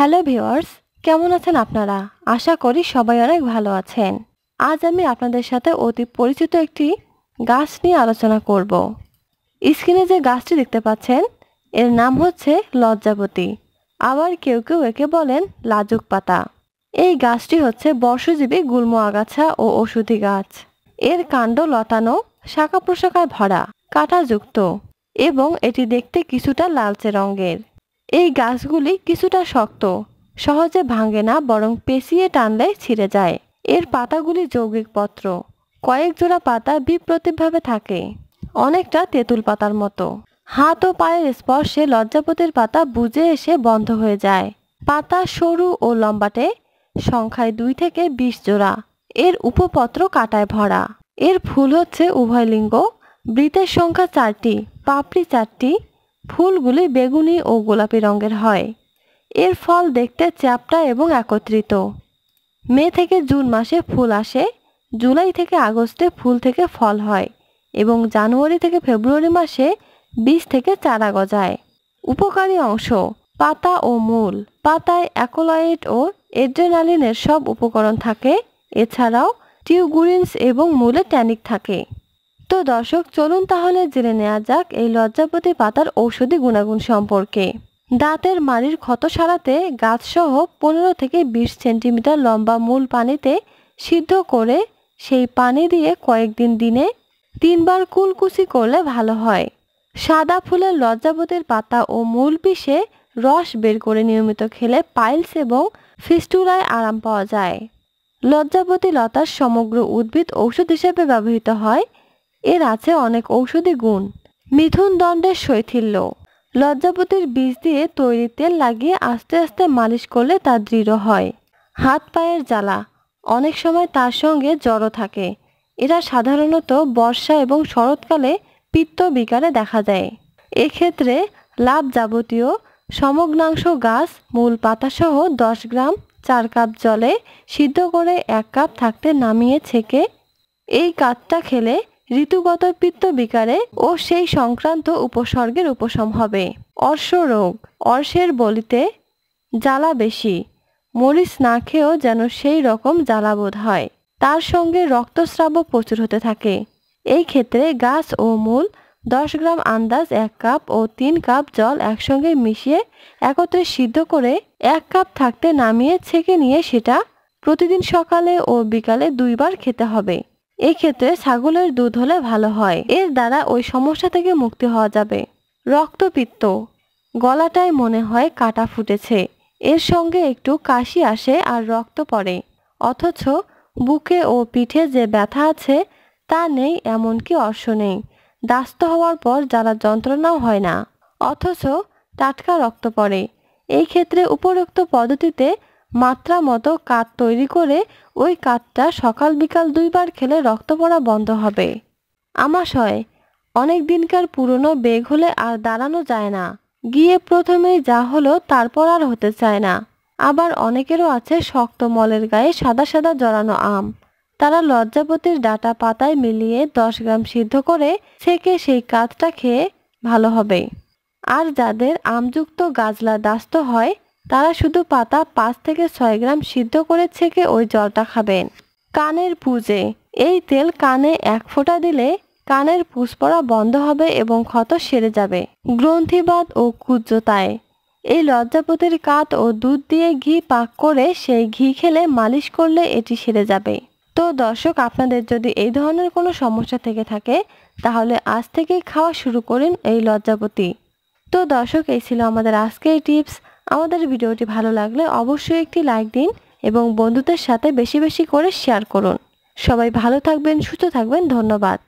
hello viewers কেমন আছেন আপনারা আশা করি সবাই অনেক ভালো আছেন আজ আমি আপনাদের সাথে অতি পরিচিত একটি গাছ নিয়ে আলোচনা করব স্ক্রিনে যে গাছটি দেখতে পাচ্ছেন এর নাম হচ্ছে লজ্জাবতী আবার কেউ কেউ একে বলেন লাজুক পাতা এই গাছটি হচ্ছে বর্ষজীবী গুল্ম আগাছা ও ওষুধি গাছ এর কাণ্ড লতানো শাখা প্রশাখায় ভরা কাঁটাযুক্ত এবং এটি দেখতে কিছুটা লালচে রঙের এই গাছগুলি কিছুটা শক্ত সহজে ভাঙে না বরং পেশিয়ে টানলে ছিঁড়ে যায় এর পাতাগুলি যৌগিক পত্র কয়েক জোড়া পাতা বিপ্রতিভাবে থাকে অনেকটা তেঁতুল পাতার মতো হাত ও পায়ের স্পর্শে লজ্জাপতির পাতা বুঝে এসে বন্ধ হয়ে যায় পাতা সরু ও লম্বাটে সংখ্যায় দুই থেকে বিশ জোড়া এর উপপত্র কাটায় ভরা এর ফুল হচ্ছে উভয় লিঙ্গ বৃতের সংখ্যা চারটি পাপড়ি চারটি ফুলগুলি বেগুনি ও গোলাপি রঙের হয় এর ফল দেখতে চ্যাপটা এবং একত্রিত মে থেকে জুন মাসে ফুল আসে জুলাই থেকে আগস্টে ফুল থেকে ফল হয় এবং জানুয়ারি থেকে ফেব্রুয়ারি মাসে বীজ থেকে চারা গজায় উপকারী অংশ পাতা ও মূল পাতায় অ্যাকোলয়েড ও এড্রেনালিনের সব উপকরণ থাকে এছাড়াও টিউগুরিনস এবং মূলে ট্যানিক থাকে তো দর্শক চলুন তাহলে জেনে নেওয়া যাক এই লজ্জাপতি পাতার ঔষধি গুণাগুণ সম্পর্কে দাঁতের মাড়ির ক্ষত সারাতে গাছসহ পনেরো থেকে বিশ সেন্টিমিটার লম্বা মূল পানিতে সিদ্ধ করে সেই পানি দিয়ে কয়েকদিন দিনে তিনবার কুলকুচি করলে ভালো হয় সাদা ফুলের লজ্জাপতির পাতা ও মূল পিষে রস বের করে নিয়মিত খেলে পাইলস এবং ফিস্টুলায় আরাম পাওয়া যায় লজ্জাপতি লতার সমগ্র উদ্ভিদ ঔষধ হিসেবে ব্যবহৃত হয় এর আছে অনেক ঔষধি গুণ মিথুন দণ্ডের শৈথিল্য লজ্জাপতির বীজ দিয়ে তৈরি তেল লাগিয়ে আস্তে আস্তে মালিশ করলে তা দৃঢ় হয় হাত পায়ের জ্বালা অনেক সময় তার সঙ্গে জড়ো থাকে এরা সাধারণত বর্ষা এবং শরৎকালে পিত্ত বিকারে দেখা দেয় এক্ষেত্রে লাভ যাবতীয় সমগ্নাংশ গাছ মূল পাতাসহ দশ গ্রাম চার কাপ জলে সিদ্ধ করে এক কাপ থাকতে নামিয়ে ছেঁকে এই কাতটা খেলে ঋতুগত পিত্ত বিকারে ও সেই সংক্রান্ত উপসর্গের উপশম হবে অর্শ রোগ অর্শের বলিতে জ্বালা বেশি মরিচ না খেয়েও যেন সেই রকম জ্বালাবোধ হয় তার সঙ্গে রক্তস্রাব প্রচুর হতে থাকে এই ক্ষেত্রে গাছ ও মূল দশ গ্রাম আন্দাজ এক কাপ ও তিন কাপ জল একসঙ্গে মিশিয়ে একত্রে সিদ্ধ করে এক কাপ থাকতে নামিয়ে ছেঁকে নিয়ে সেটা প্রতিদিন সকালে ও বিকালে দুইবার খেতে হবে এক্ষেত্রে ছাগলের দুধ হলে ভালো হয় এর দ্বারা ওই সমস্যা থেকে মুক্তি হওয়া যাবে রক্তপিত্ত গলাটায় মনে হয় কাটা ফুটেছে এর সঙ্গে একটু কাশি আসে আর রক্ত পড়ে অথচ বুকে ও পিঠে যে ব্যথা আছে তা নেই এমনকি অর্শ নেই দাস্ত হওয়ার পর যারা যন্ত্রণাও হয় না অথচ টাটকা রক্ত পড়ে এই ক্ষেত্রে উপরোক্ত পদ্ধতিতে মাত্রা মতো কাত তৈরি করে ওই কাতটা সকাল বিকাল দুইবার খেলে রক্ত পড়া বন্ধ হবে আমাশয় অনেক দিনকার পুরনো বেগ হলে আর দাঁড়ানো যায় না গিয়ে প্রথমেই যা হলো তারপর আর হতে চায় না আবার অনেকেরও আছে শক্ত মলের গায়ে সাদা সাদা জড়ানো আম তারা লজ্জাপতির ডাটা পাতায় মিলিয়ে দশ গ্রাম সিদ্ধ করে ছেঁকে সেই কাতটা খেয়ে ভালো হবে আর যাদের আমযুক্ত গাজলা দাস্ত হয় তারা শুধু পাতা পাঁচ থেকে ছয় গ্রাম সিদ্ধ করে ছেঁকে ওই জলটা খাবেন কানের পুজে এই তেল কানে এক ফোঁটা দিলে কানের পুষ পড়া বন্ধ হবে এবং ক্ষত সেরে যাবে গ্রন্থিবাদ ও কুজ্জতায় এই লজ্জাপতির কাত ও দুধ দিয়ে ঘি পাক করে সেই ঘি খেলে মালিশ করলে এটি সেরে যাবে তো দর্শক আপনাদের যদি এই ধরনের কোনো সমস্যা থেকে থাকে তাহলে আজ থেকেই খাওয়া শুরু করুন এই লজ্জাপতি তো দর্শক এই ছিল আমাদের আজকের টিপস আমাদের ভিডিওটি ভালো লাগলে অবশ্যই একটি লাইক দিন এবং বন্ধুদের সাথে বেশি বেশি করে শেয়ার করুন সবাই ভালো থাকবেন সুস্থ থাকবেন ধন্যবাদ